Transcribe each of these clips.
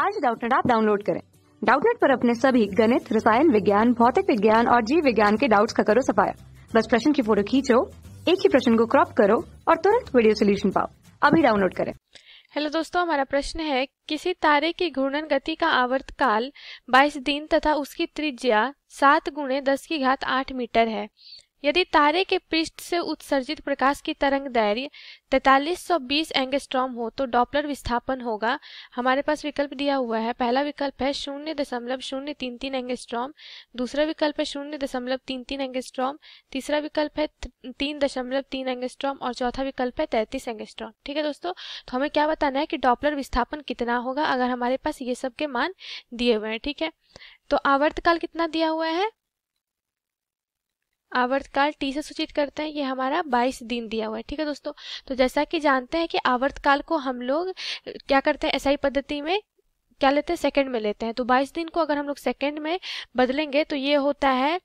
आज डाउटनेट आप डाउनलोड करें डाउटनेट पर अपने सभी गणित रसायन विज्ञान भौतिक विज्ञान और जीव विज्ञान के डाउट्स का करो सफाया बस प्रश्न की फोटो खींचो एक ही प्रश्न को क्रॉप करो और तुरंत वीडियो सोल्यूशन पाओ अभी डाउनलोड करें हेलो दोस्तों हमारा प्रश्न है किसी तारे की घूर्णन गति का आवर्त काल 22 दिन तथा उसकी त्रिज्या सात गुणे दस की घात आठ मीटर है यदि तारे के पृष्ठ से उत्सर्जित प्रकाश की तरंग दैर्य बीस एंगस्ट्रॉम हो तो डॉपलर विस्थापन होगा हमारे पास विकल्प दिया हुआ है पहला विकल्प है शून्य दशमलव शून्य तीन तीन एंगस्ट्रॉम दूसरा विकल्प है शून्य दशमलव तीन तीन एंगस्ट्रॉम तीसरा विकल्प है तीन दशमलव तीन एंगस्ट्रॉम और चौथा विकल्प है तैतीस एंगस्ट्रॉम ठीक है दोस्तों तो हमें क्या बताना है कि डॉपलर विस्थापन कितना होगा अगर हमारे पास ये सब के मान दिए हुए हैं ठीक है तो आवर्तकाल कितना दिया हुआ है आवर्तकाल टी से सूचित करते हैं ये हमारा 22 दिन दिया हुआ है ठीक है दोस्तों तो जैसा कि जानते हैं कि आवर्तकाल को हम लोग क्या करते हैं ऐसा पद्धति में क्या लेते हैं सेकंड में लेते हैं तो 22 दिन को अगर हम लोग सेकंड में बदलेंगे तो ये होता है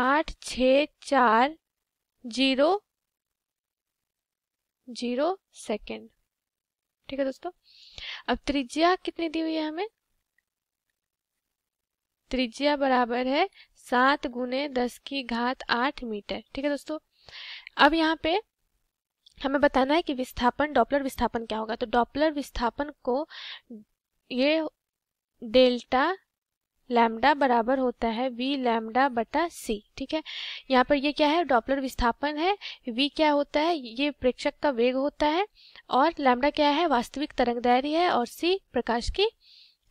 आठ छ चार जीरो जीरो सेकेंड ठीक है दोस्तों अब त्रिज्या कितनी दी हुई है हमें त्रिज्या बराबर है सात गुने दस की घात आठ मीटर ठीक है दोस्तों अब यहाँ पे हमें बताना है कि विस्थापन डॉपलर विस्थापन क्या होगा तो डॉपलर विस्थापन को ये डेल्टा लैम्डा बराबर होता है वी लैम्डा बटा सी ठीक है यहाँ पर ये क्या है डॉपलर विस्थापन है वी क्या होता है ये प्रेक्षक का वेग होता है और लैम्डा क्या है वास्तविक तरंग तरंगदैर्य है और सी प्रकाश की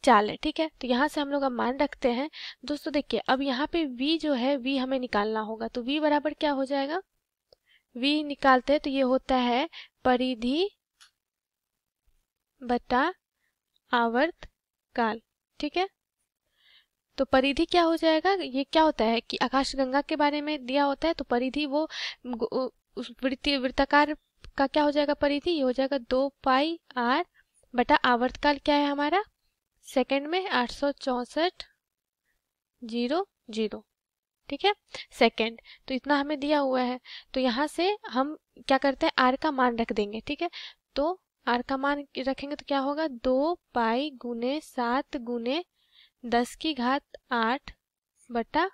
चाल है ठीक है तो यहाँ से हम लोग अब मान रखते हैं दोस्तों देखिए अब यहाँ पे v जो है v हमें निकालना होगा तो v बराबर क्या हो जाएगा v निकालते हैं तो ये होता है परिधि बटा आवर्त काल ठीक है तो परिधि क्या हो जाएगा ये क्या होता है कि आकाशगंगा के बारे में दिया होता है तो परिधि वो उस वृत्ति वृत्ताकार का क्या हो जाएगा परिधि ये हो जाएगा दो पाई आर बटा आवर्तकाल क्या है हमारा सेकेंड में आठ सौ चौंसठ जीरो जीरो ठीक है सेकेंड तो इतना हमें दिया हुआ है तो यहाँ से हम क्या करते हैं आर का मान रख देंगे ठीक है तो आर का मान रखेंगे तो क्या होगा दो पाई गुने सात गुने दस की घात आठ बटा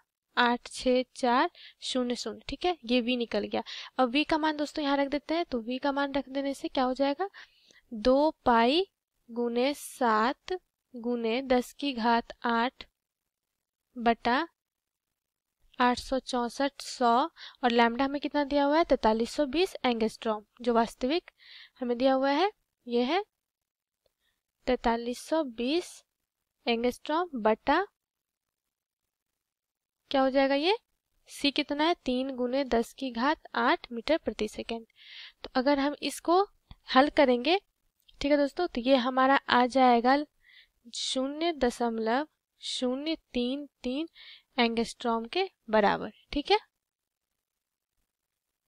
आठ छः चार शून्य शून्य ठीक है ये वी निकल गया अब वी का मान दोस्तों यहाँ रख देते हैं तो वी का मान रख देने से क्या हो जाएगा दो पाई गुने सात गुने दस की घात आठ बटा आठ सौ चौंसठ सौ और लैमडा हमें कितना दिया हुआ है तैतालीस सौ बीस एंगेस्ट्रॉम जो वास्तविक हमें दिया हुआ है यह है तैतालीस सौ बीस एंगेस्ट्रॉम बटा क्या हो जाएगा ये सी कितना है तीन गुने दस की घात आठ मीटर प्रति सेकेंड तो अगर हम इसको हल करेंगे ठीक है दोस्तों तो ये हमारा आ जाएगा शून्य दशमलव शून्य तीन तीन एंगस्ट्रॉम के बराबर ठीक है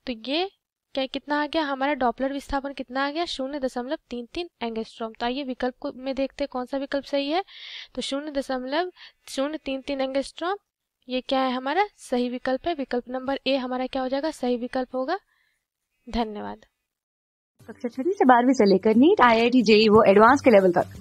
तो ये क्या कितना आ गया हमारा डॉपलर विस्थापन कितना आ गया शून्य दशमलव तीन तीन एंगस्ट्रॉम तो आइए विकल्प को में देखते हैं कौन सा विकल्प सही है तो शून्य दशमलव शून्य तीन तीन एंगस्ट्रॉम ये क्या है हमारा सही विकल्प है विकल्प नंबर ए हमारा क्या हो जाएगा सही विकल्प होगा धन्यवाद कक्षा छठी से बारहवीं से लेकर NEET I I T JEE वो एडवांस के लेवल तक